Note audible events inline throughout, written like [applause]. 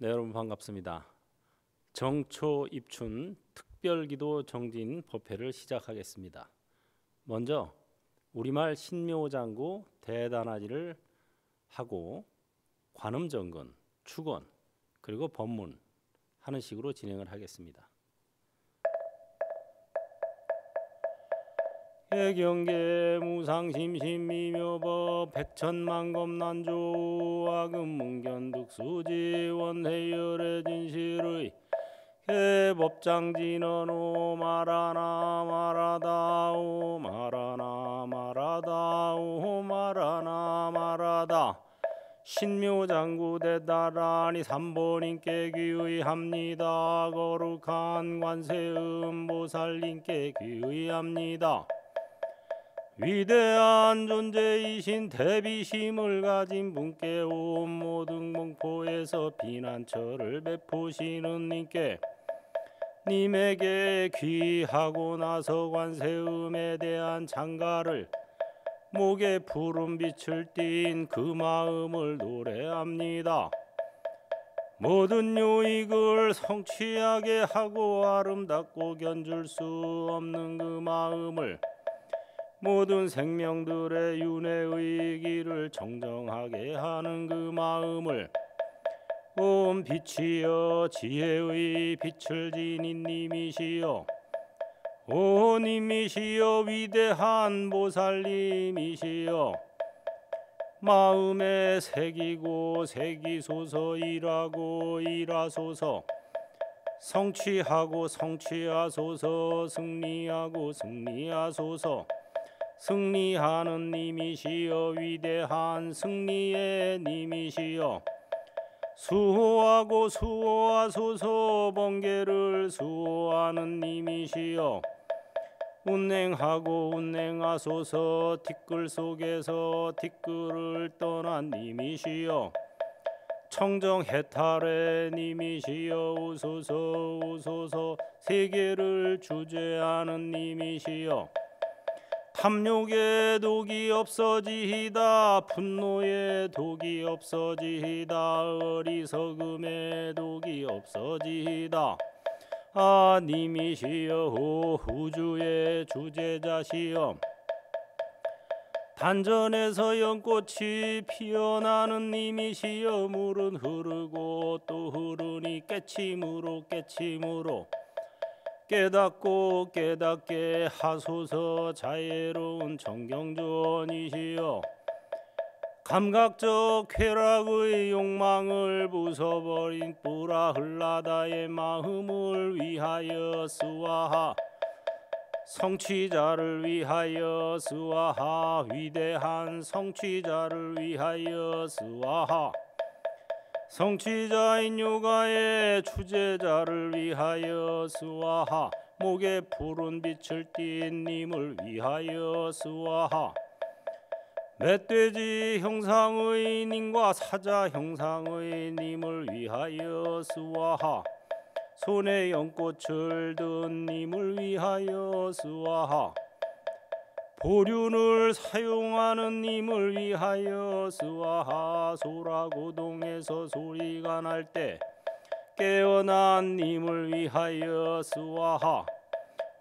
네, 여러분 반갑습니다. 정초 입춘 특별기도 정진 법회를 시작하겠습니다. 먼저 우리말 신묘장구 대단하지를 하고 관음정근, 축원 그리고 법문 하는 식으로 진행을 하겠습니다. 해경계 무상심심미묘법 백천만검난조 아금문견득수지원해열의 진실의 해법장진언오 마라나 마라다오 마라나 마라다오 마라나 마라다 신묘장구대다라니 삼보님께 귀의합니다 거룩한 관세음보살님께 귀의합니다 위대한 존재이신 대비심을 가진 분께 온 모든 공포에서 비난처를 베푸시는 님께 님에게 귀하고 나서 관세음에 대한 장가를 목에 푸른 빛을 띤그 마음을 노래합니다. 모든 유익을 성취하게 하고 아름답고 견줄 수 없는 그 마음을 모든 생명들의 윤회의 길을 정정하게 하는 그 마음을 온 빛이여 지혜의 빛을 지닌 님이시여 오 님이시여 위대한 보살님이시여 마음에 새기고 새기소서 일하고 일하소서 성취하고 성취하소서 승리하고 승리하소서 승리하는 님이시여 위대한 승리의 님이시여 수호하고 수호하소서 번개를 수호하는 님이시여 운행하고 운행하소서 티끌 속에서 티끌을 떠난 님이시여 청정 해탈의 님이시여 웃소서웃소서 세계를 주재하는 님이시여 탐욕의 독이 없어지이다 분노의 독이 없어지이다 어리석음의 독이 없어지이다 아님이시여 우주의 주제자시여 단전에서 연꽃이 피어나는 님이시여 물은 흐르고 또 흐르니 깨침으로 깨침으로 깨닫고 깨닫게 하소서 자애로운 정경주이시여 감각적 쾌락의 욕망을 부숴버린 뿌라 흘라다의 마음을 위하여 수와하 성취자를 위하여 수와하 위대한 성취자를 위하여 수와하 성취자인 요가의 주제자를 위하여 수아하 목에 푸른 빛을 띤 님을 위하여 수아하 멧돼지 형상의 님과 사자 형상의 님을 위하여 수아하 손에 연꽃을 든 님을 위하여 수아하 보륜을 사용하는 님을 위하여 스와하소라고 동에서 소리가 날 때 깨어난 님을 위하여 스와하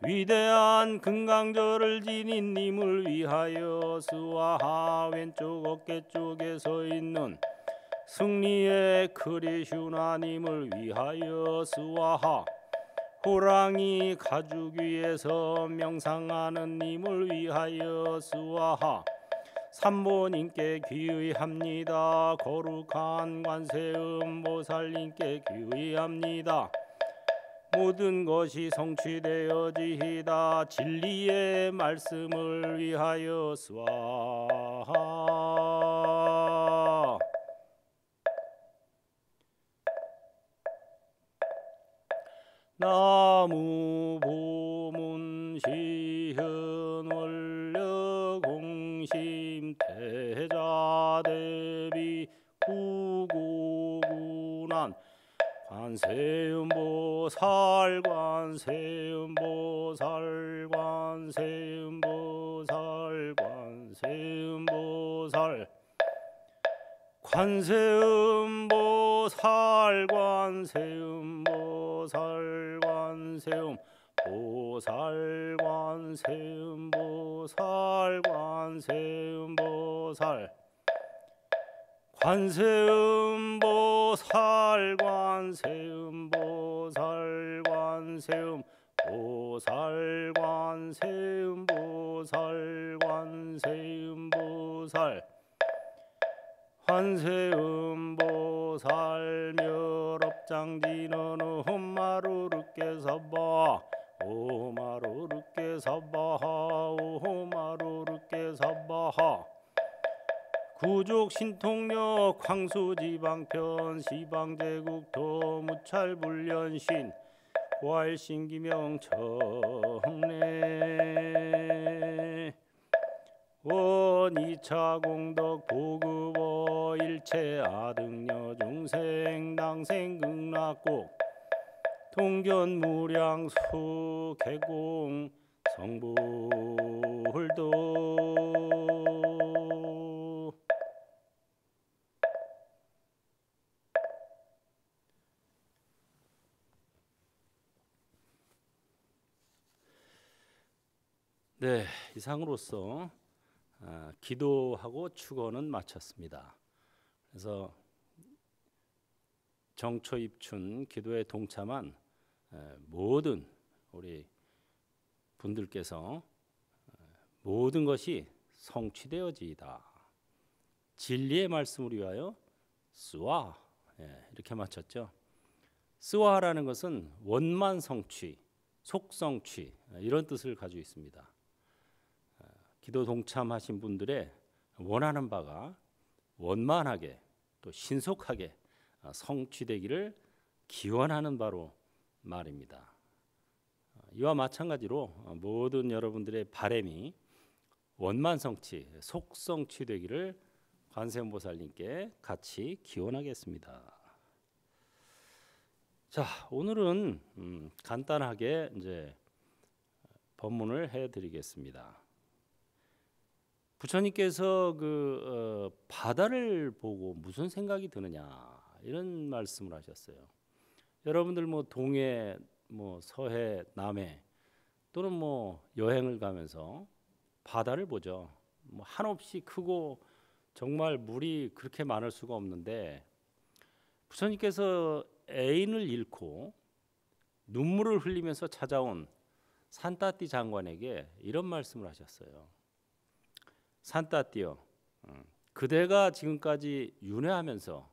위대한 금강절을 지닌 님을 위하여 스와하 왼쪽 어깨 쪽에 서 있는 승리의 크리슈나님을 위하여 스와하 호랑이 가죽 위에서 명상하는 님을 위하여 수아하 삼모님께 귀의합니다. 거룩한 관세음 보살님께 귀의합니다. 모든 것이 성취되어지이다. 진리의 말씀을 위하여 수아하. 나 무보문 시현 원려 공심 태자 대비 구구구난 관세음보살 관세음보살 관세음보살 관세음보살 관세음보살 관세음보살 관세음보살 관세음보살 관세음 보살 관세음 보살 관세음 보살 관세음 보살 멸업장지는 엄마로르게서봐엄마루르께서 오족 신통역 황수지방편 시방제국도 무찰불련신 고신기명 청래 원이차 공덕 보급어 일체 아등녀 중생 당생 극락곡 통견 무량수 개공 성불도 네, 이상으로서 아, 기도하고 축원은 마쳤습니다. 그래서 정초 입춘 기도에 동참한 모든 우리 분들께서 모든 것이 성취되어지이다. 진리의 말씀을 위하여 쓰와 예, 이렇게 마쳤죠. 쓰와라는 것은 원만 성취, 속성취 아, 이런 뜻을 가지고 있습니다. 기도 동참하신 분들의 원하는 바가 원만하게 또 신속하게 성취되기를 기원하는 바로 말입니다. 이와 마찬가지로 모든 여러분들의 바램이 원만 성취, 속성취 되기를 관세음보살님께 같이 기원하겠습니다. 자, 오늘은 음, 간단하게 이제 법문을 해드리겠습니다. 부처님께서 그 어, 바다를 보고 무슨 생각이 드느냐 이런 말씀을 하셨어요. 여러분들 뭐 동해, 뭐 서해, 남해 또는 뭐 여행을 가면서 바다를 보죠. 뭐 한없이 크고 정말 물이 그렇게 많을 수가 없는데 부처님께서 애인을 잃고 눈물을 흘리면서 찾아온 산따띠 장관에게 이런 말씀을 하셨어요. 산따띠어 음. 그대가 지금까지 윤회하면서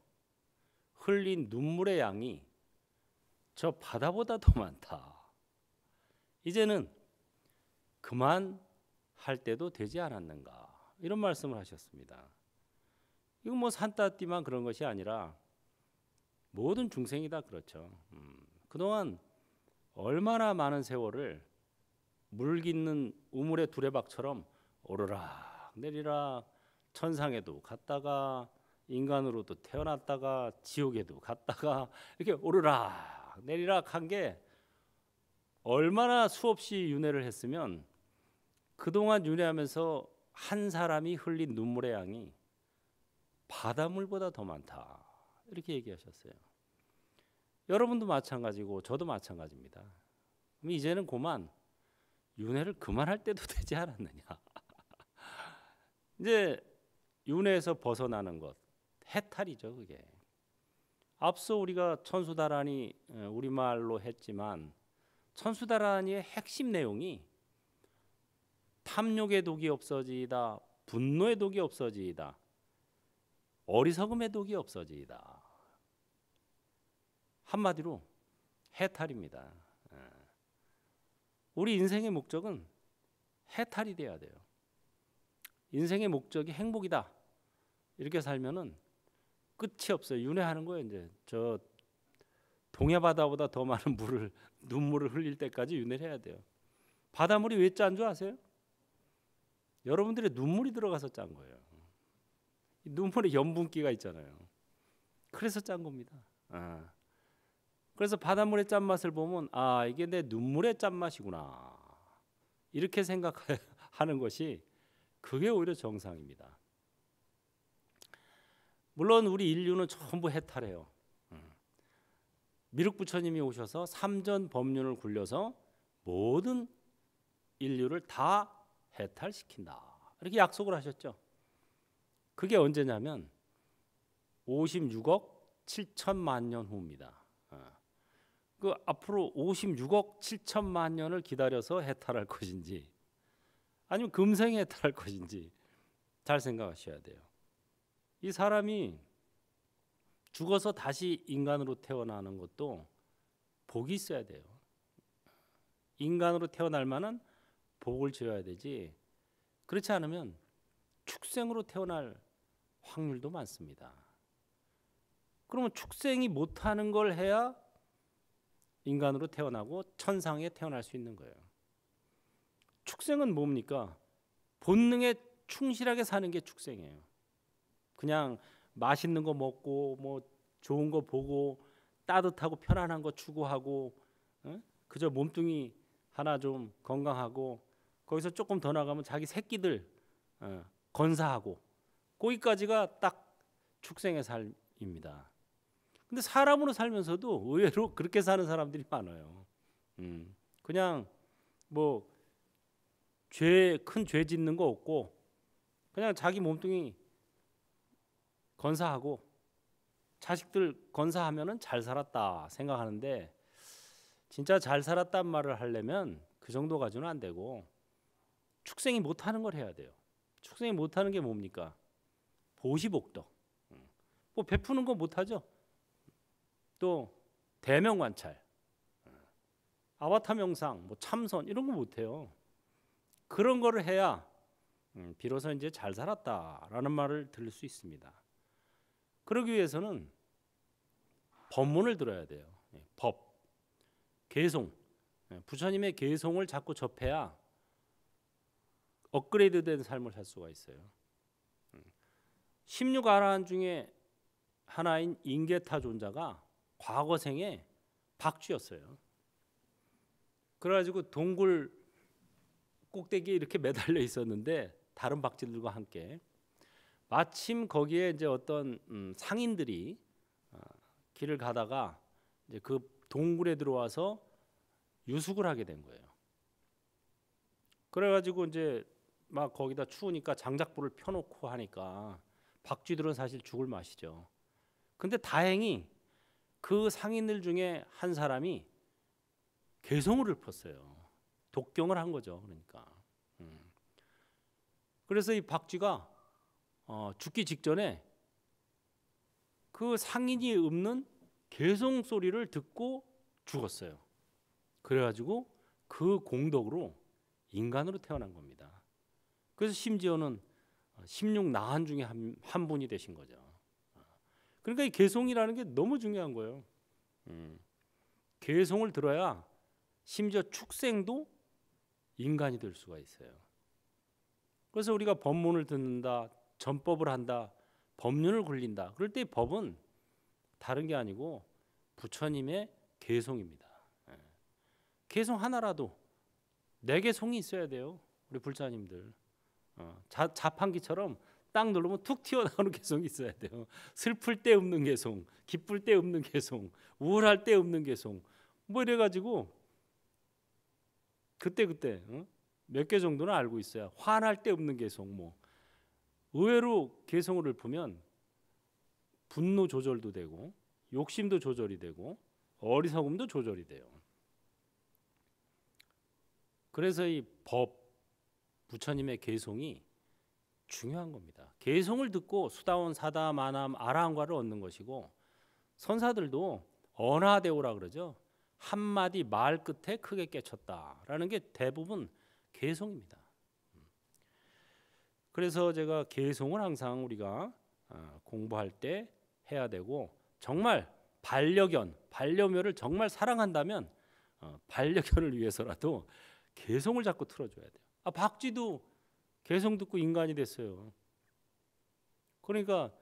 흘린 눈물의 양이 저 바다보다 더 많다. 이제는 그만 할 때도 되지 않았는가. 이런 말씀을 하셨습니다. 이건 뭐 산따띠만 그런 것이 아니라 모든 중생이 다 그렇죠. 음, 그동안 얼마나 많은 세월을 물 깃는 우물의 두레박처럼 오르라 내리라 천상에도 갔다가 인간으로도 태어났다가 지옥에도 갔다가 [laughs] 이렇게 오르락 내리락 한 게 얼마나 수없이 윤회를 했으면 그동안 윤회하면서 한 사람이 흘린 눈물의 양이 바닷물보다 더 많다. 이렇게 얘기하셨어요. 여러분도 마찬가지고 저도 마찬가지입니다. 이제는 그만 윤회를 그만할 때도 [laughs] 되지 않았느냐. 이제 윤회에서 벗어나는 것 해탈이죠 그게. 앞서 우리가 천수다라니 어, 우리 말로 했지만 천수다라니의 핵심 내용이 탐욕의 독이 없어지이다, 분노의 독이 없어지이다, 어리석음의 독이 없어지이다. 한마디로 해탈입니다. 예. 우리 인생의 목적은 해탈이 돼야 돼요. 인생의 목적이 행복이다. 이렇게 살면은 끝이 없어요. 윤회하는 거예요. 이제 저 동해 바다보다 더 많은 [laughs] 물을 눈물을 흘릴 때까지 윤회를 해야 돼요. 바닷물이 왜 짠 줄 아세요? 여러분들의 눈물이 들어가서 짠 거예요. 눈물에 염분기가 있잖아요. 그래서 짠 겁니다. 아. 그래서 바닷물의 짠맛을 보면 아 이게 내 눈물의 짠맛이구나 이렇게 생각하는 것이 그게 오히려 정상입니다. 물론 우리 인류는 전부 해탈해요. 음. 미륵 부처님이 오셔서 삼전 법륜을 굴려서 모든 인류를 다 해탈시킨다. 이렇게 약속을 하셨죠. 그게 언제냐면 56억 7천만 년 후입니다. 어. 그 앞으로 56억 7천만 년을 기다려서 해탈할 것인지 아니면 금생에 탈할 [laughs] 것인지 잘 생각하셔야 돼요. 이 사람이 죽어서 다시 인간으로 태어나는 것도 복이 있어야 돼요. 인간으로 태어날 만한 복을 지어야 되지. 그렇지 않으면 축생으로 태어날 확률도 많습니다. 그러면 축생이 못하는 걸 해야 인간으로 태어나고 천상에 태어날 수 있는 거예요. 축생은 뭡니까? 본능에 충실하게 사는 게 축생이에요. 그냥 맛있는 거 먹고 뭐 좋은 거 보고 따뜻하고 편안한 거 추구하고 그저 몸뚱이 하나 좀 건강하고 거기서 조금 더 나가면 자기 새끼들 어, 건사하고 거기까지가 딱 축생의 삶입니다. 근데 사람으로 살면서도 의외로 그렇게 사는 사람들이 많아요. 음, 그냥 뭐 죄큰죄 짓는 거 없고 그냥 자기 몸뚱이 건사하고 자식들 건사하면은 잘 살았다 생각하는데 진짜 잘 살았단 말을 하려면 그 정도 가지고는 안 되고 축생이 못하는 걸 해야 돼요. 축생이 못하는 게 뭡니까? 보시복덕. 뭐 베푸는 거 못하죠. 또 대명관찰, 아바타 명상, 뭐 참선 이런 거 못해요. 그런 거를 해야 음, 비로소 이제 잘 살았다라는 말을 들을 수 있습니다. 그러기 위해서는 법문을 들어야 돼요. 예, 법, 개송, 예, 부처님의 개송을 자꾸 접해야 업그레이드된 삶을 살 수가 있어요. 16 음. 아라한 중에 하나인 인계타 존자가 과거 생에 박쥐였어요. 그래가지고 동굴 꼭대기에 이렇게 매달려 있었는데 다른 박쥐들과 함께 마침 거기에 이제 어떤 음, 상인들이 어, 길을 가다가 이제 그 동굴에 들어와서 유숙을 하게 된 거예요. 그래가지고 이제 막 거기다 추우니까 장작불을 펴놓고 하니까 박쥐들은 사실 죽을 맛이죠. 근데 다행히 그 상인들 중에 한 사람이 개성을 읊었어요. 독경을 한 거죠. 그러니까. 음. 그래서 이 박쥐가 어, 죽기 직전에 그 상인이 읊는 개송 소리를 듣고 죽었어요. 그래가지고 그 공덕으로 인간으로 태어난 겁니다. 그래서 심지어는 16 어, 나한 중에 한, 한 분이 되신 거죠. 어. 그러니까 이 개송이라는 게 너무 중요한 거예요. 음. 개송을 들어야 심지어 축생도 인간이 될 수가 있어요. 그래서 우리가 법문을 듣는다, 전법을 한다, 법륜을 굴린다. 그럴 때 법은 다른 게 아니고 부처님의 개성입니다. 예. 개성 하나라도 내게 송이 있어야 돼요. 우리 불자님들. 어, 자, 자판기처럼 딱 누르면 툭 튀어나오는 개성이 있어야 돼요. 슬플 때 없는 개성, 기쁠 때 없는 개성, 우울할 때 없는 개성. 뭐 이래 가지고 그때 그때 어? 몇개 정도는 알고 있어요. 화날 때 없는 개성 뭐 의외로 개성을 보면 분노 조절도 되고 욕심도 조절이 되고 어리석음도 조절이 돼요. 그래서 이 법 부처님의 개성이 중요한 겁니다. 개성을 듣고 수다원 사다 만함 아라한과를 얻는 것이고 선사들도 언하대오라 그러죠. 한마디 말 끝에 크게 깨쳤다라는 게 대부분 개성입니다. 그래서 제가 개성을 항상 우리가 아, 공부할 때 해야 되고 정말 반려견, 반려묘를 정말 사랑한다면 어, 반려견을 위해서라도 개성을 자꾸 틀어줘야 돼요. 아 박쥐도 개성 듣고 인간이 됐어요. 그러니까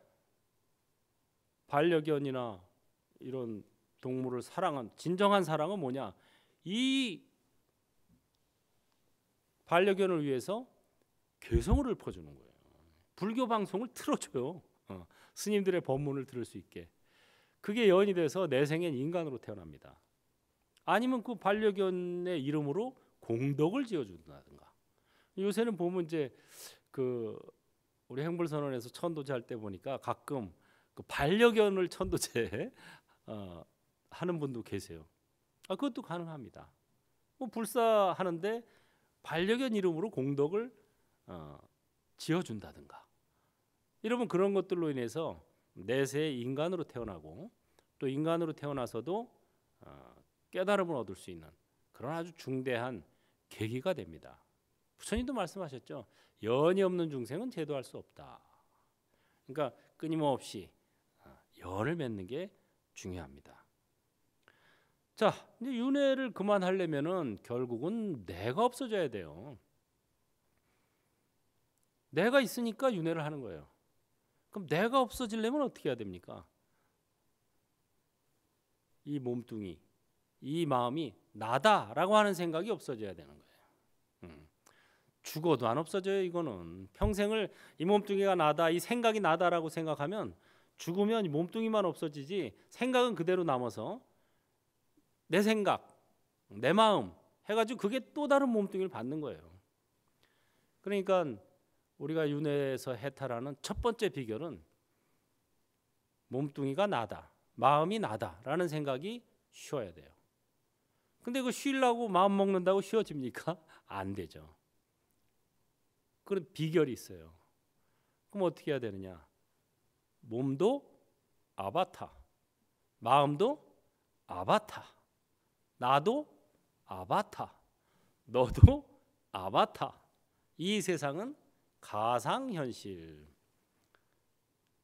반려견이나 이런 동물을 사랑한 진정한 사랑은 뭐냐? 이 반려견을 위해서 개성을 퍼주는 거예요. 불교 방송을 틀어줘요. 어, 스님들의 법문을 들을 수 있게. 그게 여이 돼서 내생엔 인간으로 태어납니다. 아니면 그 반려견의 이름으로 공덕을 지어준다든가. 요새는 보면 이제 그 우리 행불선언에서 천도제 할 때 보니까 가끔 그 반려견을 천도제 [laughs] 어, 하는 분도 계세요. 아, 그것도 가능합니다. 뭐 불사하는데 반려견 이름으로 공덕을 어, 지어준다든가. 이러면 그런 것들로 인해서 내세 인간으로 태어나고 또 인간으로 태어나서도 어, 깨달음을 얻을 수 있는 그런 아주 중대한 계기가 됩니다. 부처님도 말씀하셨죠. 연이 없는 중생은 제도할 수 없다. 그러니까 끊임없이 어, 연을 맺는 게 중요합니다. 자, 이제 윤회를 그만하려면은 결국은 내가 없어져야 돼요. 내가 있으니까 윤회를 하는 거예요. 그럼 내가 없어지려면 어떻게 해야 됩니까? 이 몸뚱이, 이 마음이 나다라고 하는 생각이 없어져야 되는 거예요. 음. 죽어도 안 없어져요. 이거는 평생을 이 몸뚱이가 나다, 이 생각이 나다라고 생각하면 죽으면 몸뚱이만 없어지지 생각은 그대로 남아서 내 생각, 내 마음 해가지고 그게 또 다른 몸뚱이를 받는 거예요. 그러니까 우리가 윤회에서 해탈하는 첫 번째 비결은 몸뚱이가 나다, 마음이 나다라는 생각이 쉬어야 돼요. 근데 그 쉬려고 마음 먹는다고 쉬어집니까? [laughs] 안 되죠. 그런 비결이 있어요. 그럼 어떻게 해야 되느냐? 몸도 아바타, 마음도 아바타. 나도 아바타, 너도 아바타. 이 세상은 가상현실.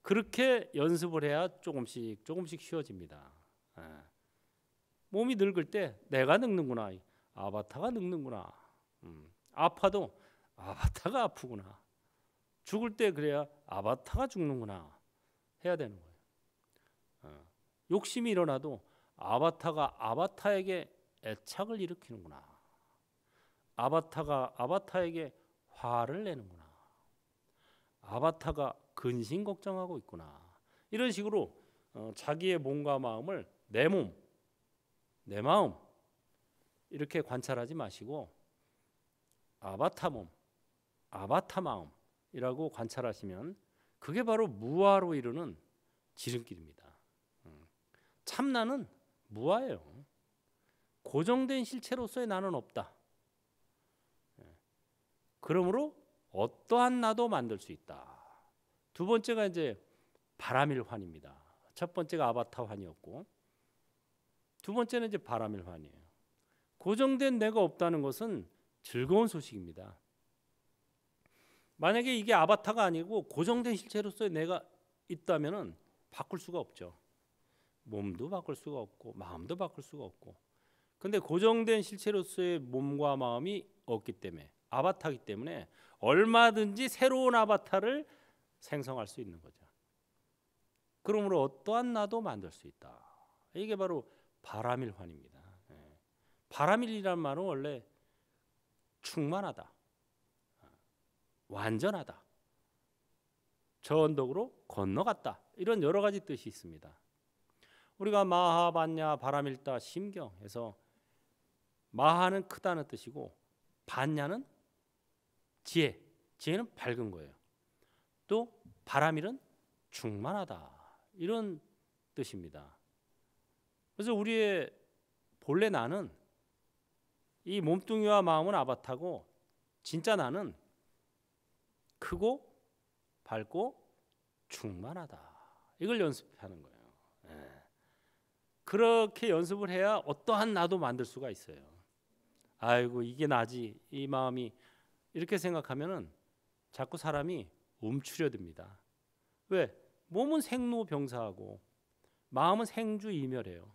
그렇게 연습을 해야 조금씩 조금씩 쉬워집니다. 예. 몸이 늙을 때 내가 늙는구나, 아바타가 늙는구나. 음, 아파도 아바타가 아프구나. 죽을 때 그래야 아바타가 죽는구나 해야 되는 거예요. 어, 욕심이 일어나도 아바타가 아바타에게 애착을 일으키는구나. 아바타가 아바타에게 화를 내는구나. 아바타가 근심 걱정하고 있구나. 이런 식으로 어, 자기의 몸과 마음을 내 몸, 내 마음 이렇게 관찰하지 마시고 아바타 몸, 아바타 마음이라고 관찰하시면 그게 바로 무화로 이르는 지름길입니다. 음, 참나는 무화예요 고정된 실체로서의 나는 없다. 예. 그러므로 어떠한 나도 만들 수 있다. 두 번째가 이제 바라밀환입니다. 첫 번째가 아바타환이었고 두 번째는 이제 바라밀환이에요. 고정된 내가 없다는 것은 즐거운 소식입니다. 만약에 이게 아바타가 아니고 고정된 실체로서의 내가 있다면은 바꿀 수가 없죠. 몸도 바꿀 수가 없고 마음도 바꿀 수가 없고 근데 고정된 실체로서의 몸과 마음이 없기 때문에 아바타기 때문에 얼마든지 새로운 아바타를 생성할 수 있는 거죠. 그러므로 어떠한 나도 만들 수 있다. 이게 바로 바람일환입니다. 예. 바람일이란 말은 원래 충만하다, 완전하다, 저 언덕으로 건너갔다 이런 여러 가지 뜻이 있습니다. 우리가 마하반야 바람일다 심경에서 마하는 크다는 뜻이고 반냐는 지혜, 지혜는 밝은 거예요. 또 바람일은 충만하다 이런 뜻입니다. 그래서 우리의 본래 나는 이 몸뚱이와 마음은 아바타고 진짜 나는 크고 밝고 충만하다 이걸 연습하는 거예요. 네. 그렇게 연습을 해야 어떠한 나도 만들 수가 있어요. 아이고 이게 나지 이 마음이 이렇게 생각하면은 자꾸 사람이 움츠려듭니다. 왜? 몸은 생로병사하고 마음은 생주이멸해요.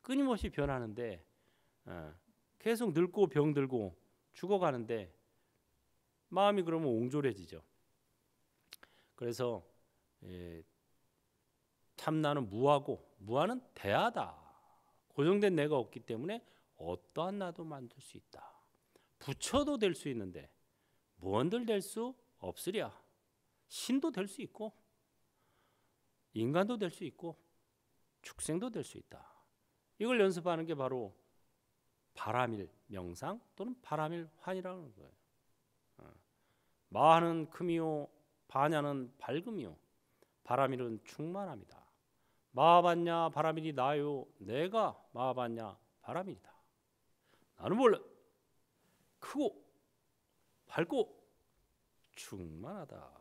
끊임없이 변하는데 어, 계속 늙고 병들고 죽어가는데 마음이 그러면 옹졸해지죠. 그래서 예, 참나는 무하고 무하는 대하다. 고정된 내가 없기 때문에 어떠한 나도 만들 수 있다. 부처도 될 수 있는데 무언들 될 수 없으랴. 신도 될 수 있고 인간도 될 수 있고 축생도 될 수 있다. 이걸 연습하는 게 바로 바람일 명상 또는 바람일 환이라는 거예요. 어. 마하는 금이요 바냐는 밝음이요 바람일은 충만합니다. 마하반냐 바람일이 나요 내가 마하반냐 바람일이다. 나는 원래 크고 밝고 충만하다.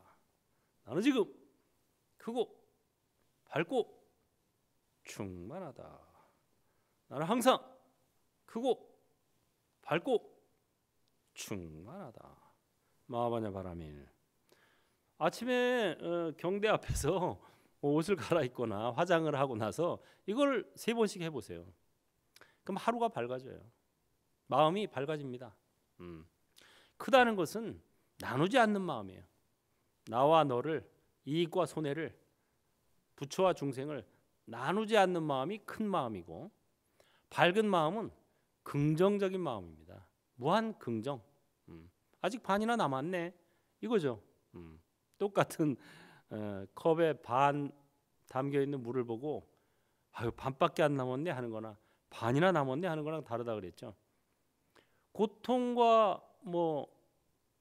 나는 지금 크고 밝고 충만하다. 나는 항상 크고 밝고 충만하다. 마바냐 바라밀. 아침에 어, 경대 앞에서 뭐 옷을 갈아입거나 화장을 하고 나서 이걸 세 번씩 해보세요. 그럼 하루가 밝아져요. 마음이 밝아집니다. 음. 크다는 것은 나누지 않는 마음이에요. 나와 너를 이익과 손해를 부처와 중생을 나누지 않는 마음이 큰 마음이고 밝은 마음은 긍정적인 마음입니다. 무한 긍정. 음. 아직 반이나 남았네. 이거죠. 음. 똑같은 어, 컵에 반 담겨 있는 물을 보고 아유 반밖에 안 남았네 하는 거나 반이나 남았네 하는 거랑 다르다 그랬죠. 고통과 뭐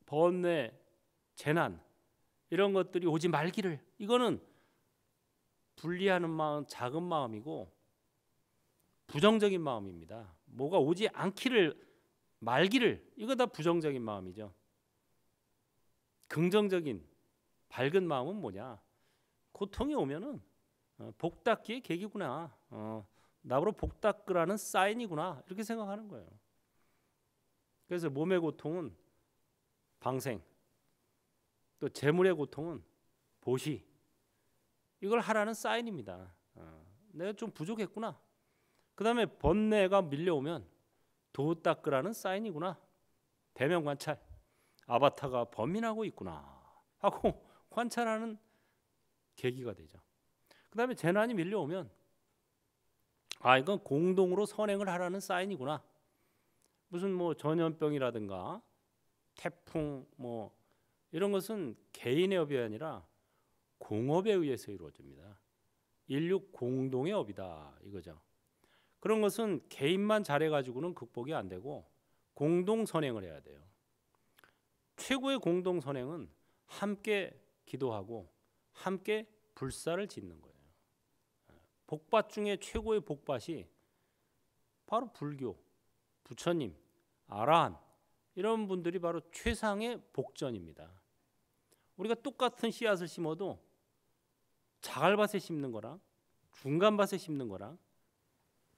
번뇌, 재난 이런 것들이 오지 말기를 이거는 분리하는 마음, 작은 마음이고 부정적인 마음입니다. 뭐가 오지 않기를 말기를 이거 다 부정적인 마음이죠. 긍정적인 밝은 마음은 뭐냐? 고통이 오면은 어, 복닦기의 계기구나. 어, 나보러 복닦으라는 사인이구나 이렇게 생각하는 거예요. 그래서 몸의 고통은 방생, 또 재물의 고통은 보시. 이걸 하라는 사인입니다. 어, 내가 좀 부족했구나. 그 다음에 번뇌가 밀려오면 도 닦으라는 사인이구나. 대면 관찰. 아바타가 범인하고 있구나. 하고 [laughs] 관찰하는 계기가 되죠. 그 다음에 재난이 밀려오면 아 이건 공동으로 선행을 하라는 사인이구나. 무슨 뭐 전염병이라든가 태풍 뭐 이런 것은 개인의 업이 아니라 공업에 의해서 이루어집니다. 인류 공동의 업이다 이거죠. 그런 것은 개인만 잘해가지고는 극복이 안 되고 공동 선행을 해야 돼요. 최고의 공동 선행은 함께 기도하고 함께 불사를 짓는 거예요. 예, 복밭 중에 최고의 복밭이 바로 불교, 부처님, 아라한 이런 분들이 바로 최상의 복전입니다. 우리가 똑같은 씨앗을 심어도 자갈밭에 심는 거랑 중간밭에 심는 거랑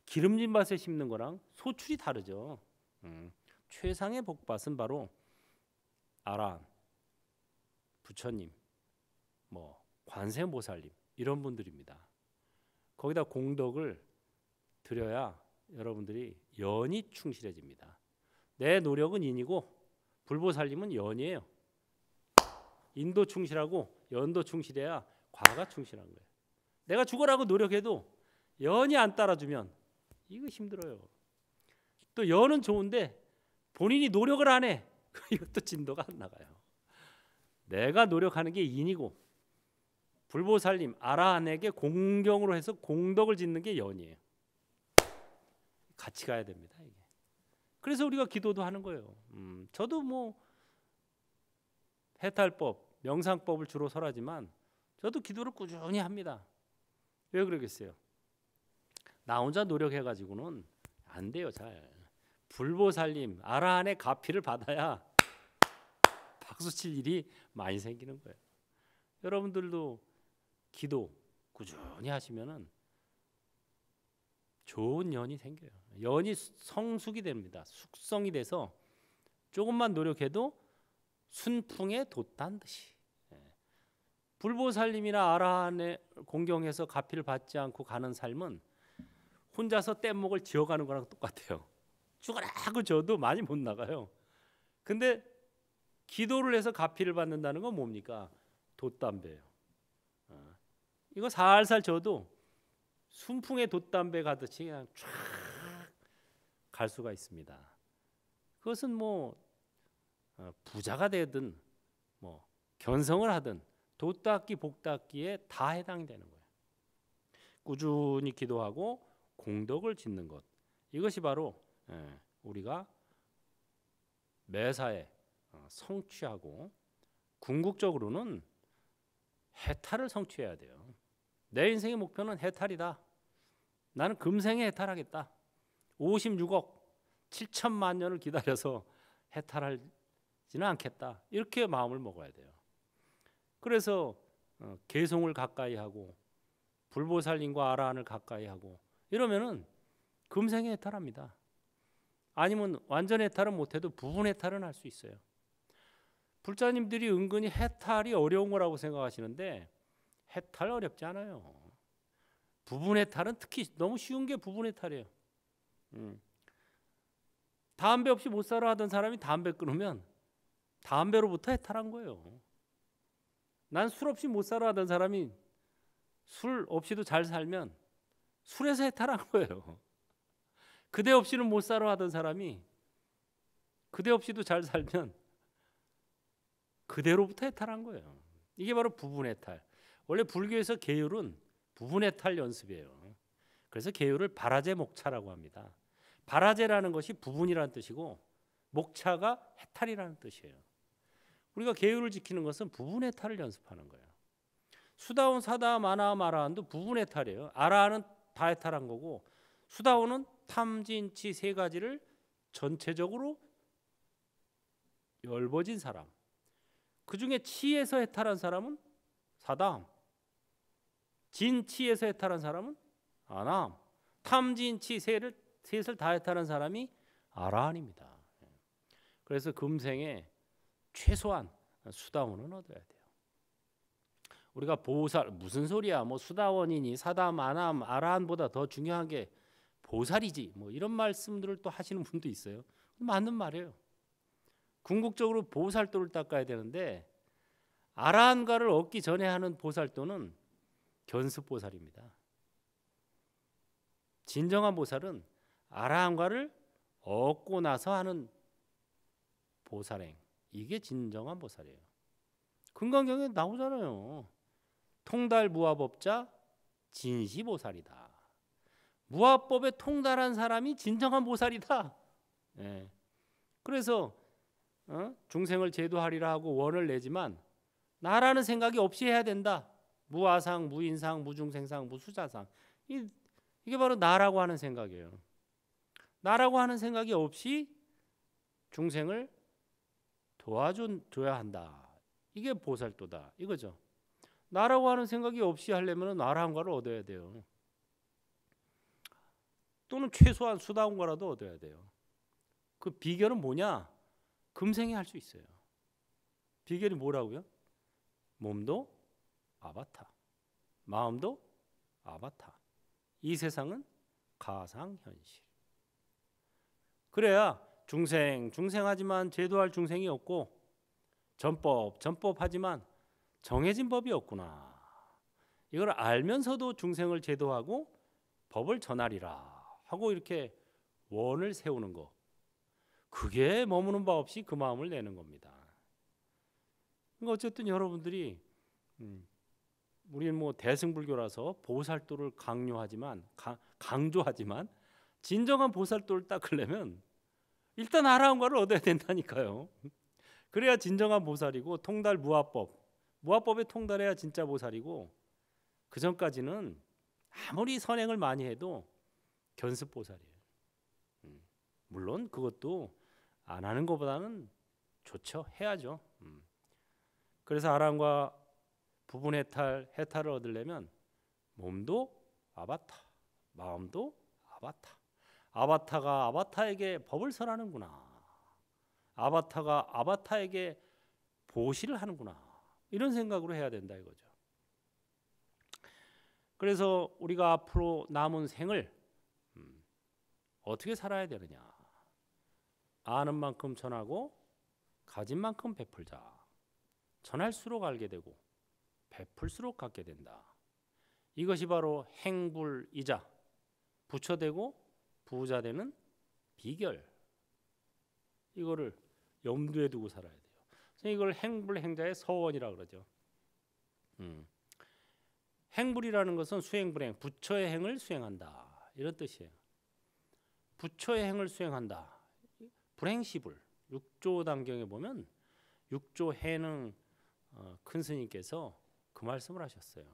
기름진 밭에 심는 거랑 소출이 다르죠. 음. 최상의 복밭은 바로 아라한, 부처님, 뭐 관세음보살님 이런 분들입니다. 거기다 공덕을 드려야 여러분들이 연이 충실해집니다. 내 노력은 인이고 불보살림은 연이에요. 인도 충실하고 연도 충실해야 과가 충실한 거예요. 내가 죽어라고 노력해도 연이 안 따라주면 이거 힘들어요. 또 연은 좋은데 본인이 노력을 안 해. [laughs] 이것도 진도가 안 나가요. 내가 노력하는 게 인이고 불보살님 아라한에게 공경으로 해서 공덕을 짓는 게 연이에요. 같이 가야 됩니다. 이게. 그래서 우리가 기도도 하는 거예요. 음, 저도 뭐 해탈법, 명상법을 주로 설하지만 저도 기도를 꾸준히 합니다. 왜 그러겠어요? 나 혼자 노력해 가지고는 안 돼요, 잘. 불보살님, 아라한의 가피를 받아야 박수 칠 일이 많이 생기는 거예요. 여러분들도 기도 꾸준히 하시면은 좋은 연이 생겨요. 연이 성숙이 됩니다. 숙성이 돼서 조금만 노력해도 순풍에 돛단 듯이 예. 불보살님이나 아라한의 공경해서 가피를 받지 않고 가는 삶은 혼자서 뗏목을 지어가는 거랑 똑같아요. 죽어라 하고 저도 많이 못 나가요. 근데 기도를 해서 가피를 받는다는 건 뭡니까? 돛담배예요. 어. 이거 살살 저도 순풍에 돛담배 가듯이 그냥 쫙갈 수가 있습니다. 그것은 뭐 어, 부자가 되든 뭐 견성을 하든 돗닦기 복닦기에 다해당 되는 거예요. 꾸준히 기도하고 공덕을 짓는 것 이것이 바로 예, 우리가 매사에 어, 성취하고 궁극적으로는 해탈을 성취해야 돼요. 내 인생의 목표는 해탈이다. 나는 금생에 해탈하겠다. 56억 7천만 년을 기다려서 해탈하지는 않겠다. 이렇게 마음을 먹어야 돼요. 그래서 어, 개성을 가까이 하고 불보살님과 아라한을 가까이 하고 이러면은 금생에 해탈합니다. 아니면 완전 해탈은 못해도 부분 해탈은 할 수 있어요. 불자님들이 은근히 해탈이 어려운 거라고 생각하시는데 해탈 어렵지 않아요. 부분 해탈은 특히 너무 쉬운 게 부분 해탈이에요. 음. 담배 없이 못 살아 하던 사람이 담배 끊으면 담배로부터 해탈한 거예요. 난 술 없이 못 살아 하던 사람이 술 없이도 잘 살면 술에서 해탈한 [laughs] 거예요. 그대 없이는 못 살아 하던 사람이 그대 없이도 잘 살면 그대로부터 해탈한 거예요. 이게 바로 부분 해탈. 원래 불교에서 계율은 부분 해탈 연습이에요. 그래서 계율을 바라제 목차라고 합니다. 바라제라는 것이 부분이라는 뜻이고 목차가 해탈이라는 뜻이에요. 우리가 계율을 지키는 것은 부분의 탈을 연습하는 거예요. 수다운 사다 마나 마라한도 부분의 탈이에요. 아라는 다의 탈한 거고 수다운은 탐진치 세 가지를 전체적으로 열버진 사람. 그 중에 치에서 해탈한 사람은 사담. 진치에서 해탈한 사람은 아남. 탐진치 세를 셋을 다했다는 사람이 아라한입니다. 예. 그래서 금생에 최소한 수다원은 얻어야 돼요. 우리가 보살 무슨 소리야? 뭐 수다원이니 사담 아남 아라한보다 더 중요한 게 보살이지. 뭐 이런 말씀들을 또 하시는 분도 있어요. 맞는 말이에요. 궁극적으로 보살도를 닦아야 되는데 아라한가를 얻기 전에 하는 보살도는 견습 보살입니다. 진정한 보살은 아람과를 라 얻고 나서 하는 보살행. 이게 진정한 보살이에요. 금강경에 나오잖아요. 통달 무화법자 진시 보살이다. 무화법에 통달한 사람이 진정한 보살이다. 예. 그래서 어? 중생을 제도하리라 하고 원을 내지만 나라는 생각이 없이 해야 된다. 무아상, 무인상, 무중생상, 무수자상. 이, 이게 바로 나라고 하는 생각이에요. 나라고 하는 생각이 없이 중생을 도와줘야 한다. 이게 보살도다. 이거죠. 나라고 하는 생각이 없이 하려면 나라한가를 얻어야 돼요. 또는 최소한 수다운가라도 얻어야 돼요. 그 비결은 뭐냐? 금생에 할 수 있어요. 비결이 뭐라고요? 몸도 아바타, 마음도 아바타. 이 세상은 가상현실. 그래야 중생 중생하지만 제도할 중생이 없고 전법 전법하지만 정해진 법이 없구나. 이걸 알면서도 중생을 제도하고 법을 전하리라 하고 이렇게 원을 세우는 거. 그게 머무는 바 없이 그 마음을 내는 겁니다. 그러니까 어쨌든 여러분들이 음, 우리는 뭐 대승불교라서 보살도를 강요하지만 가, 강조하지만 진정한 보살도를 닦으려면 일단 아라함과를 얻어야 된다니까요. 그래야 진정한 보살이고 통달 무아법, 무아법에 통달해야 진짜 보살이고 그 전까지는 아무리 선행을 많이 해도 견습 보살이에요. 음, 물론 그것도 안 하는 것보다는 좋죠. 해야죠. 음. 그래서 아람과 부분 해탈, 해탈을 얻으려면 몸도 아바타, 마음도 아바타, 아바타가 아바타에게 법을 설하는구나. 아바타가 아바타에게 보시를 하는구나. 이런 생각으로 해야 된다 이거죠. 그래서 우리가 앞으로 남은 생을 음, 어떻게 살아야 되느냐. 아는 만큼 전하고 가진 만큼 베풀자. 전할수록 알게 되고 베풀수록 갖게 된다. 이것이 바로 행불이자 부처되고 부자 되는 비결 이거를 염두에 두고 살아야 돼요. 이걸 행불행자의 서원이라 그러죠. 음. 행불이라는 것은 수행불행, 부처의 행을 수행한다 이런 뜻이에요. 부처의 행을 수행한다. 불행시불 6조 단경에 보면 6조 해능 어, 큰 스님께서 그 말씀을 하셨어요.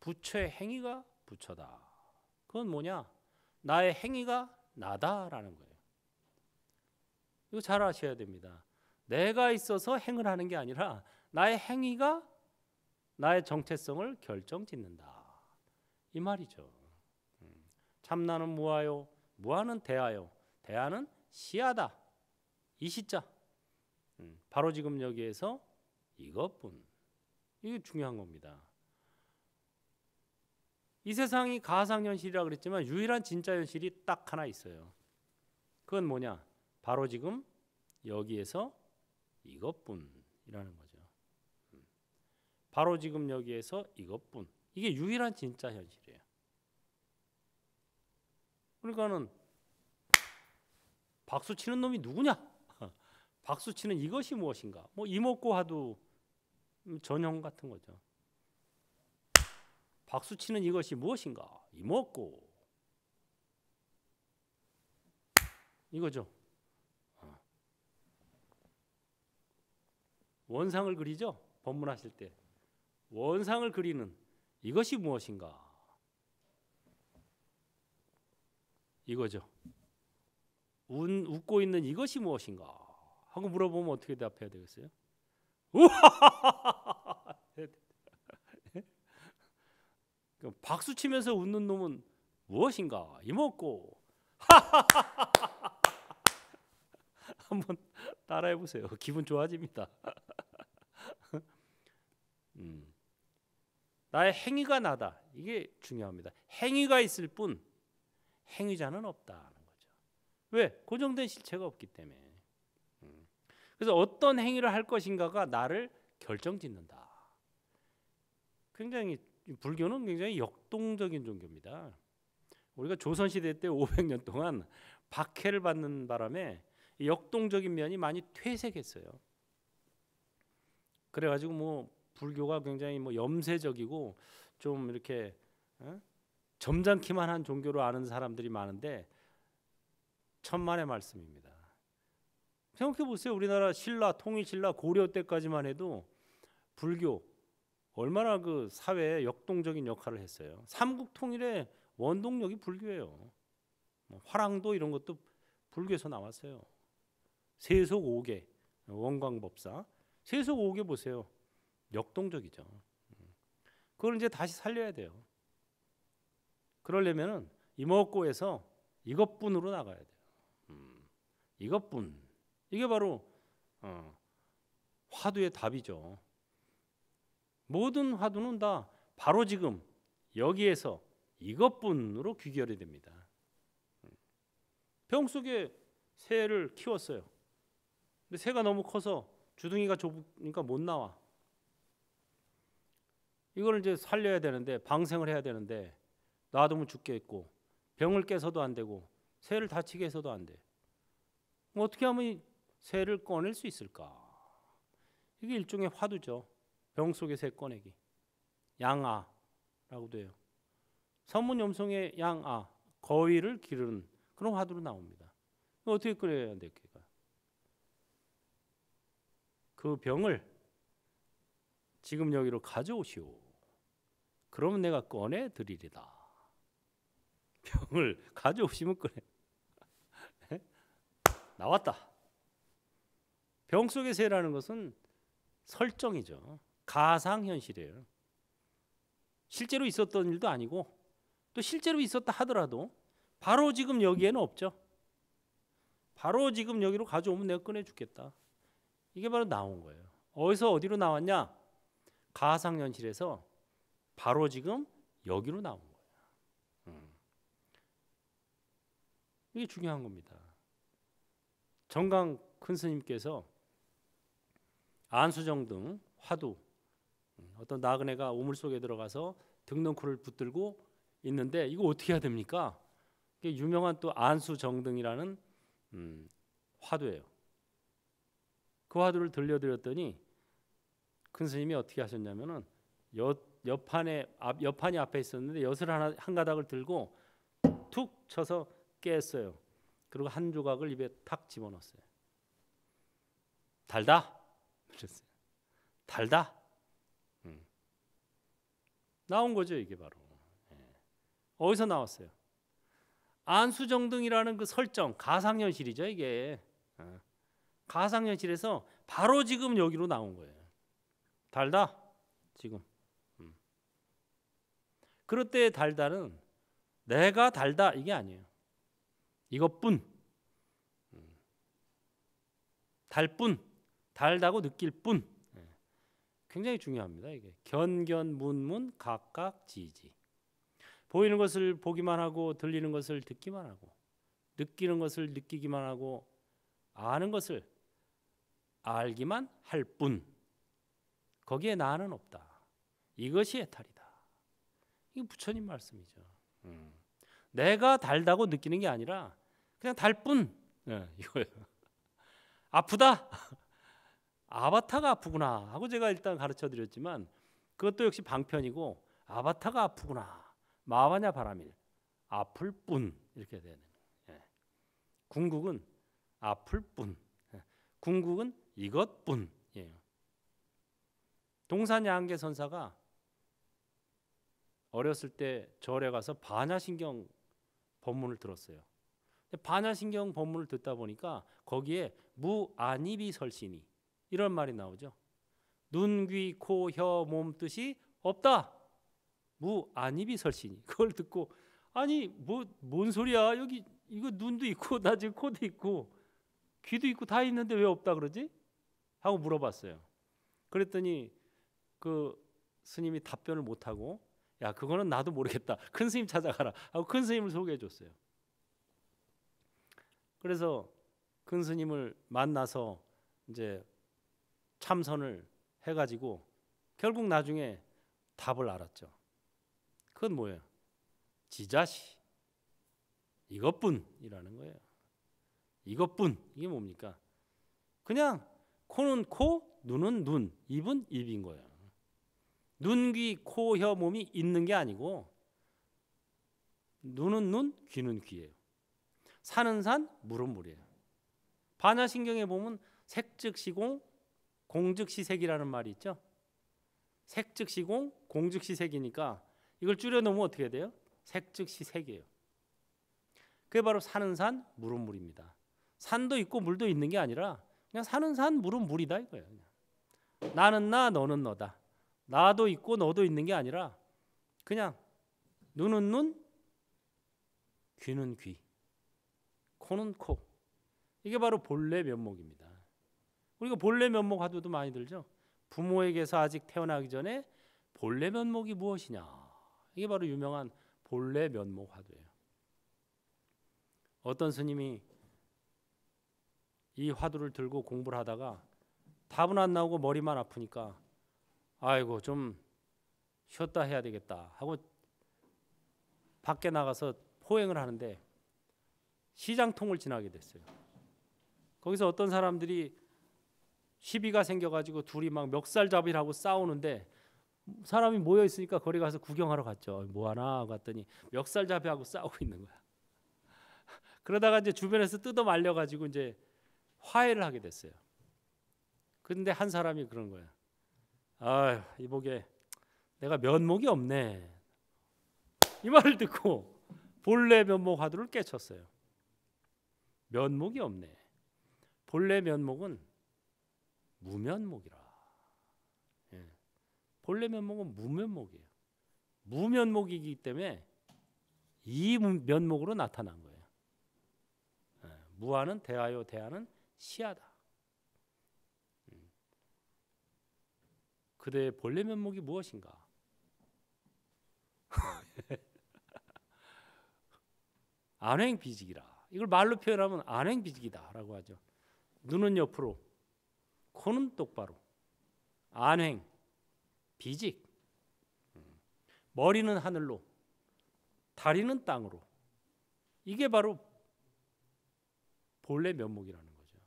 부처의 행위가 부처다. 그건 뭐냐? 나의 행위가 나다라는 거예요. 이거 잘 아셔야 됩니다. 내가 있어서 행을 하는 게 아니라 나의 행위가 나의 정체성을 결정짓는다. 이 말이죠. 음. 참나는 무하요, 무하는 대하요, 대하는 시하다. 이 시자. 음. 바로 지금 여기에서 이것뿐. 이게 중요한 겁니다. 이 세상이 가상현실이라 그랬지만 유일한 진짜 현실이 딱 하나 있어요. 그건 뭐냐? 바로 지금 여기에서 이것뿐이라는 거죠. 음. 바로 지금 여기에서 이것뿐. 이게 유일한 진짜 현실이에요. 그러니까는 박수 치는 놈이 누구냐? [laughs] 박수 치는 이것이 무엇인가? 뭐 이목구하도 전형 같은 거죠. 박수치는 이것이 무엇인가? 이먹고 이거죠. 어. 원상을 그리죠. 법문하실 때 원상을 그리는 이것이 무엇인가? 이거죠. 운, 웃고 있는 이것이 무엇인가? 하고 물어보면 어떻게 대답해야 되겠어요? 우하하하하! 그 박수 치면서 웃는 놈은 무엇인가 이먹고 [laughs] 한번 따라해 보세요. 기분 좋아집니다. [laughs] 음. 나의 행위가 나다. 이게 중요합니다. 행위가 있을 뿐 행위자는 없다는 거죠. 왜? 고정된 실체가 없기 때문에. 음. 그래서 어떤 행위를 할 것인가가 나를 결정짓는다. 굉장히 불교는 굉장히 역동적인 종교입니다. 우리가 조선 시대 때 500년 동안 박해를 받는 바람에 역동적인 면이 많이 퇴색했어요. 그래가지고 뭐 불교가 굉장히 뭐 염세적이고 좀 이렇게 어? 점잖기만 한 종교로 아는 사람들이 많은데 천만의 말씀입니다. 생각해 보세요. 우리나라 신라 통일 신라 고려 때까지만 해도 불교 얼마나 그 사회에 역동적인 역할을 했어요. 삼국 통일의 원동력이 불교예요. 뭐 화랑도 이런 것도 불교에서 나왔어요. 세속 5개 원광법사 세속 5개 보세요. 역동적이죠. 그걸 이제 다시 살려야 돼요. 그러려면은 이목고에서 이것뿐으로 나가야 돼요. 음, 이것뿐 이게 바로 어, 화두의 답이죠. 모든 화두는 다 바로 지금 여기에서 이것뿐으로 귀결이 됩니다. 병 속에 새를 키웠어요. 근데 새가 너무 커서 주둥이가 좁으니까 못 나와. 이걸 이제 살려야 되는데 방생을 해야 되는데 놔두면 죽겠고 병을 깨서도 안 되고 새를 다치게 해서도 안 돼. 어떻게 하면 새를 꺼낼 수 있을까? 이게 일종의 화두죠. 병속에새 꺼내기. 양아라고돼요 선문 염성의 양아 거위를 기르는 그런 화두로 나옵니다. 어떻게 끓여야 될까? 그 병을 지금 여기로 가져오시오. 그러면 내가 꺼내 드리리다. 병을 [laughs] 가져오시면 꺼내. 예? 나왔다. 병 속의 새라는 것은 설정이죠. 가상 현실이에요. 실제로 있었던 일도 아니고 또 실제로 있었다 하더라도 바로 지금 여기에는 없죠. 바로 지금 여기로 가져오면 내가 꺼내 죽겠다. 이게 바로 나온 거예요. 어디서 어디로 나왔냐? 가상 현실에서 바로 지금 여기로 나온 거예요. 음. 이게 중요한 겁니다. 정강 큰 스님께서 안수정 등 화두 어떤 나그네가 우물 속에 들어가서 등렁크를 붙들고 있는데 이거 어떻게 해야 됩니까? 유명한 또 안수정등이라는 음, 화두예요. 그 화두를 들려드렸더니 큰 스님이 어떻게 하셨냐면은 여, 여판에 앞, 여판이 앞에 있었는데 엿을 하나 한 가닥을 들고 툭 쳐서 깼어요. 그리고 한 조각을 입에 탁 집어넣었어요. 달다. 그랬어요. 달다. 나온 거죠 이게 바로 예. 어디서 나왔어요? 안수정등이라는 그 설정 가상현실이죠 이게 예. 가상현실에서 바로 지금 여기로 나온 거예요 달다 지금 음. 그럴 때 달다는 내가 달다 이게 아니에요 이것뿐 음. 달뿐 달다고 느낄 뿐 굉장히 중요합니다. 이게 견견 문문 각각 지지. 보이는 것을 보기만 하고 들리는 것을 듣기만 하고 느끼는 것을 느끼기만 하고 아는 것을 알기만 할뿐 거기에 나는 없다. 이것이 해탈이다. 이게 부처님 말씀이죠. 음. 내가 달다고 느끼는 게 아니라 그냥 달뿐 네, 예, 이거예요. 아프다. 아바타가 아프구나 하고 제가 일단 가르쳐 드렸지만 그것도 역시 방편이고 아바타가 아프구나 마바냐 바라밀 아플 뿐 이렇게 되는 예. 궁극은 아플 뿐 예. 궁극은 이것뿐 예. 동산 양계 선사가 어렸을 때 절에 가서 반야신경 법문을 들었어요. 반야신경 법문을 듣다 보니까 거기에 무아니비 설신이 이런 말이 나오죠. 눈, 귀, 코, 혀, 몸 뜻이 없다. 무 안입이 설신이. 그걸 듣고 아니 뭐 뭔 소리야? 여기 이거 눈도 있고 나 지금 코도 있고 귀도 있고 다 있는데 왜 없다 그러지? 하고 물어봤어요. 그랬더니 그 스님이 답변을 못 하고 야 그거는 나도 모르겠다. 큰 스님 찾아가라. 하고 큰 스님을 소개해 줬어요. 그래서 큰 스님을 만나서 이제 참선을 해가지고 결국 나중에 답을 알았죠. 그건 뭐예요? 지자시 이것뿐이라는 거예요. 이것뿐 이게 뭡니까? 그냥 코는 코, 눈은 눈, 입은 입인 거예요. 눈, 귀, 코, 혀, 몸이 있는 게 아니고 눈은 눈, 귀는 귀예요. 산은 산, 물은 물이에요. 반야신경에 보면 색즉시공 공즉시색이라는 말이 있죠. 색즉시공, 공즉시색이니까 이걸 줄여 놓으면 어떻게 돼요? 색즉시색이에요. 그게 바로 사는 산, 물은 물입니다. 산도 있고 물도 있는 게 아니라 그냥 사는 산, 물은 물이다 이거예요. 그냥. 나는 나, 너는 너다. 나도 있고 너도 있는 게 아니라 그냥 눈은 눈, 귀는 귀, 코는 코. 이게 바로 본래 면목입니다. 우리가 본래 면목 화두도 많이 들죠. 부모에게서 아직 태어나기 전에 본래 면목이 무엇이냐. 이게 바로 유명한 본래 면목 화두예요. 어떤 스님이 이 화두를 들고 공부를 하다가 답은 안 나오고 머리만 아프니까 아이고 좀 쉬었다 해야 되겠다 하고 밖에 나가서 포행을 하는데 시장통을 지나게 됐어요. 거기서 어떤 사람들이 시비가 생겨가지고 둘이 막 멱살잡이를 하고 싸우는데 사람이 모여 있으니까 거리 가서 구경하러 갔죠. 뭐 하나 갔더니 멱살잡이하고 싸우고 있는 거야. [laughs] 그러다가 이제 주변에서 뜯어 말려가지고 이제 화해를 하게 됐어요. 근데 한 사람이 그런 거야. 아이보게 내가 면목이 없네. 이 말을 듣고 본래 면목 화두를 깨쳤어요. 면목이 없네. 본래 면목은 무면목이라. 예. 본래 면목은 무면목이에요. 무면목이기 때문에 이 면목으로 나타난 거예요. 예. 무아는 대하여 대하는 시하다. 음. 그대의 본래 면목이 무엇인가? [laughs] 안행비직이라. 이걸 말로 표현하면 안행비직이다라고 하죠. 눈은 옆으로, 코는 똑바로 안행 비직 머리는 하늘로 다리는 땅으로 이게 바로 본래 면목이라는 거죠.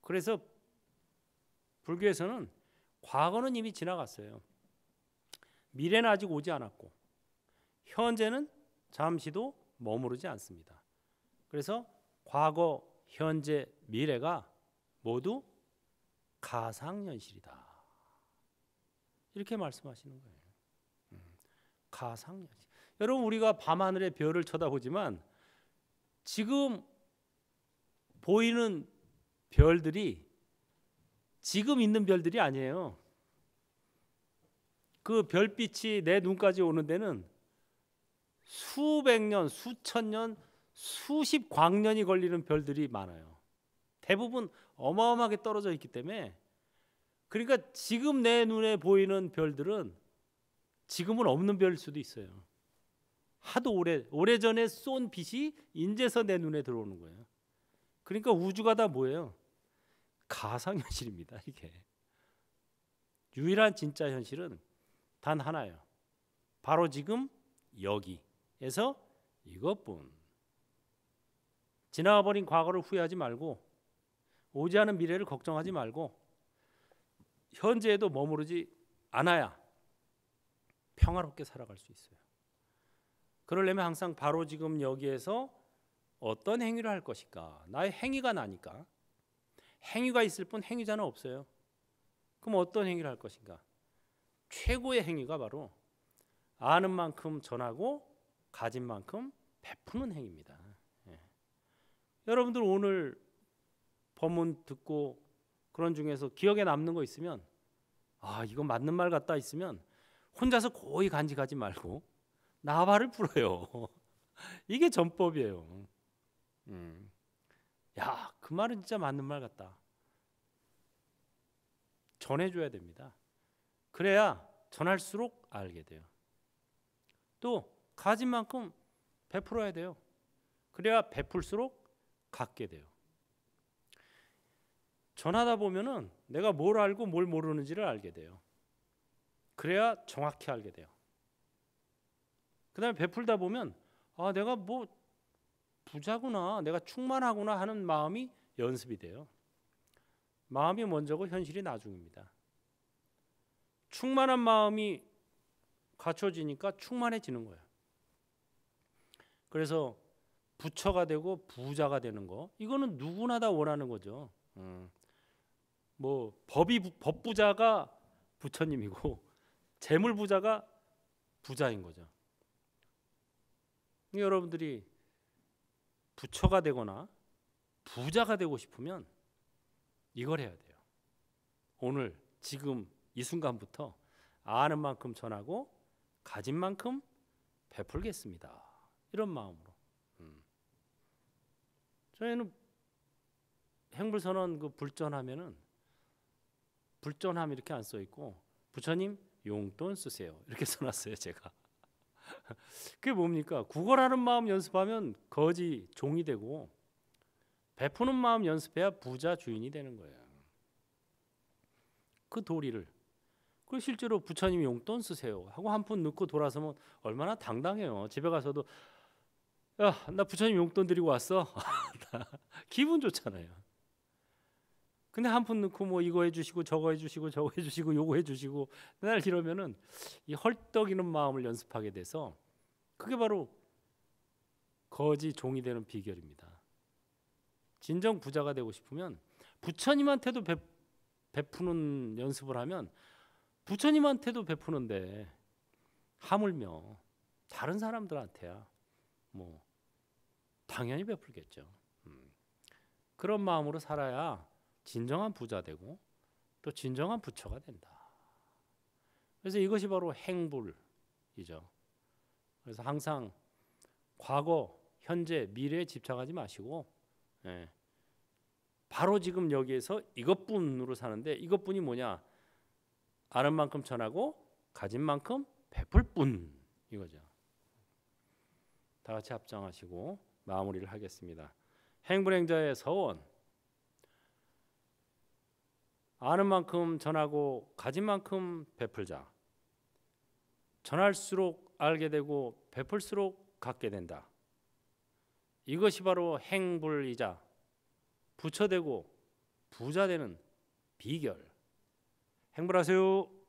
그래서 불교에서는 과거는 이미 지나갔어요. 미래는 아직 오지 않았고 현재는 잠시도 머무르지 않습니다. 그래서 과거, 현재, 미래가 모두 가상현실이다. 이렇게 말씀하시는 거예요. 음, 가상현실. 여러분 우리가 밤하늘의 별을 쳐다보지만 지금 보이는 별들이 지금 있는 별들이 아니에요. 그 별빛이 내 눈까지 오는 데는 수백 년, 수천 년, 수십 광년이 걸리는 별들이 많아요. 대부분 어마어마하게 떨어져 있기 때문에 그러니까 지금 내 눈에 보이는 별들은 지금은 없는 별일 수도 있어요. 하도 오래 오래 전에 쏜 빛이 인제서 내 눈에 들어오는 거예요. 그러니까 우주가 다 뭐예요? 가상 현실입니다. 이게 유일한 진짜 현실은 단 하나예요. 바로 지금 여기에서 이것뿐. 지나가버린 과거를 후회하지 말고 오지 않은 미래를 걱정하지 말고 현재에도 머무르지 않아야 평화롭게 살아갈 수 있어요. 그러려면 항상 바로 지금 여기에서 어떤 행위를 할 것일까? 나의 행위가 나니까. 행위가 있을 뿐 행위자는 없어요. 그럼 어떤 행위를 할 것인가? 최고의 행위가 바로 아는 만큼 전하고 가진 만큼 베푸는 행위입니다. 예. 여러분들 오늘 검문 듣고 그런 중에서 기억에 남는 거 있으면 아 이거 맞는 말 같다 있으면 혼자서 고이 간직하지 말고 나발을 풀어요. [laughs] 이게 전법이에요. 음. 야, 그 말은 진짜 맞는 말 같다. 전해줘야 됩니다. 그래야 전할수록 알게 돼요. 또 가진 만큼 베풀어야 돼요. 그래야 베풀수록 갖게 돼요. 전하다 보면은 내가 뭘 알고 뭘 모르는지를 알게 돼요. 그래야 정확히 알게 돼요. 그다음에 베풀다 보면 아 내가 뭐 부자구나, 내가 충만하구나 하는 마음이 연습이 돼요. 마음이 먼저고 현실이 나중입니다. 충만한 마음이 갖춰지니까 충만해지는 거예요. 그래서 부처가 되고 부자가 되는 거 이거는 누구나 다 원하는 거죠. 음. 뭐 법이 법부자가 부처님이고 [laughs] 재물 부자가 부자인 거죠. 그러니까 여러분들이 부처가 되거나 부자가 되고 싶으면 이걸 해야 돼요. 오늘 지금 이 순간부터 아는 만큼 전하고 가진 만큼 베풀겠습니다. 이런 마음으로. 음. 저희는 행불선언 그 불전하면은 불전함 이렇게 안 써 있고 부처님 용돈 쓰세요 이렇게 [laughs] 써놨어요 제가. [laughs] 그게 뭡니까? 구걸하는 마음 연습하면 거지 종이 되고 베푸는 마음 연습해야 부자 주인이 되는 거예요. 그 도리를. 그 실제로 부처님이 용돈 쓰세요 하고 한 푼 넣고 돌아서면 얼마나 당당해요. 집에 가서도 야, 나 부처님 용돈 드리고 왔어. [laughs] 기분 좋잖아요. 근데 한 푼 넣고 뭐 이거 해주시고 저거 해주시고 저거 해주시고 요거 해주시고 맨날 이러면은 이 헐떡이는 마음을 연습하게 돼서 그게 바로 거지 종이 되는 비결입니다. 진정 부자가 되고 싶으면 부처님한테도 베, 베푸는 연습을 하면 부처님한테도 베푸는데 하물며 다른 사람들한테야 뭐 당연히 베풀겠죠. 음. 그런 마음으로 살아야 진정한 부자 되고 또 진정한 부처가 된다. 그래서 이것이 바로 행불이죠. 그래서 항상 과거, 현재, 미래에 집착하지 마시고 예. 바로 지금 여기에서 이것뿐으로 사는데 이것뿐이 뭐냐? 아는 만큼 전하고 가진 만큼 베풀 뿐 이거죠. 다 같이 합장하시고 마무리를 하겠습니다. 행불행자의 서원 아는 만큼 전하고 가진 만큼 베풀자. 전할수록 알게 되고 베풀수록 갖게 된다. 이것이 바로 행불이자 부처되고 부자되는 비결. 행불하세요.